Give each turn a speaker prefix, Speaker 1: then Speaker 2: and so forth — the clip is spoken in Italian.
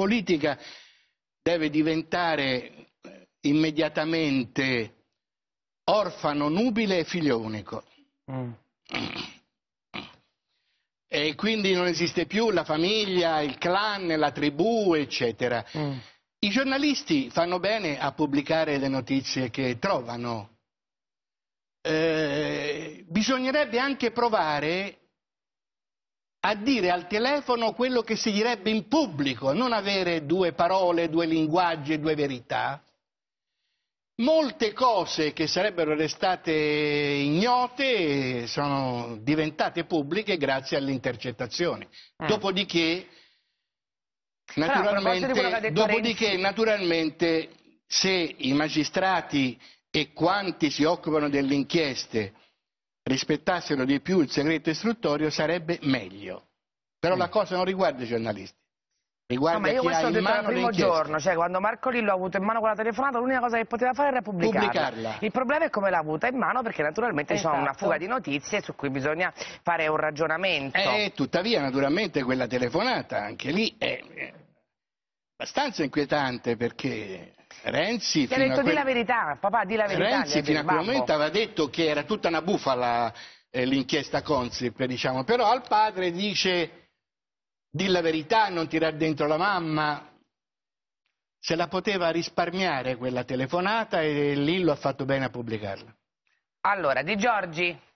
Speaker 1: politica deve diventare eh, immediatamente orfano, nubile e figlio unico. Mm. E quindi non esiste più la famiglia, il clan, la tribù, eccetera. Mm. I giornalisti fanno bene a pubblicare le notizie che trovano. Eh, bisognerebbe anche provare a dire al telefono quello che si direbbe in pubblico, non avere due parole, due linguaggi due verità. Molte cose che sarebbero restate ignote sono diventate pubbliche grazie alle intercettazioni. Eh. Dopodiché, naturalmente, dopodiché naturalmente, se i magistrati e quanti si occupano delle inchieste rispettassero di più il segreto istruttorio sarebbe meglio. Però mm. la cosa non riguarda i giornalisti. Riguarda no, ma io questo ho detto il primo giorno, cioè quando Marco Lillo ha avuto in mano quella telefonata l'unica cosa che poteva fare era pubblicarla. pubblicarla. Il problema è come l'ha avuta in mano perché naturalmente esatto. c'è una esatto. fuga di notizie su cui bisogna fare un ragionamento. E eh, tuttavia naturalmente quella telefonata anche lì è abbastanza inquietante perché Renzi... ha detto di la verità, papà, di la verità. Renzi fino a quel momento aveva detto che era tutta una bufala eh, l'inchiesta Consip, diciamo, però al padre dice di la verità, non tirare dentro la mamma. Se la poteva risparmiare quella telefonata e lì lo ha fatto bene a pubblicarla. Allora, Di Giorgi,